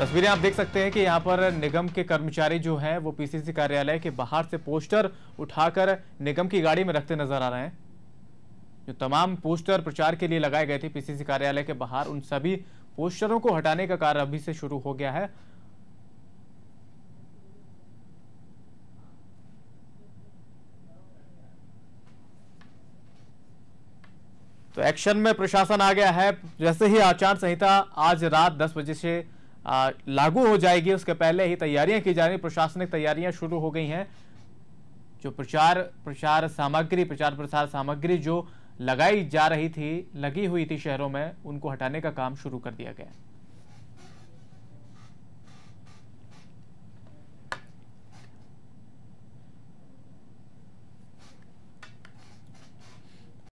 तस्वीरें आप देख सकते हैं कि यहाँ पर निगम के कर्मचारी जो हैं वो पीसीसी कार्यालय के बाहर से पोस्टर उठाकर निगम की गाड़ी में रखते नजर आ रहे हैं जो तमाम पोस्टर प्रचार के लिए लगाए गए थे पीसीसी कार्यालय के बाहर उन सभी पोस्टरों को हटाने का कार्य अभी से शुरू हो गया है तो एक्शन में प्रशासन आ गया है जैसे ही आचार संहिता आज रात 10 बजे से लागू हो जाएगी उसके पहले ही तैयारियां की जा रही प्रशासनिक तैयारियां शुरू हो गई हैं जो प्रचार प्रचार सामग्री प्रचार प्रसार सामग्री जो लगाई जा रही थी लगी हुई थी शहरों में उनको हटाने का काम शुरू कर दिया गया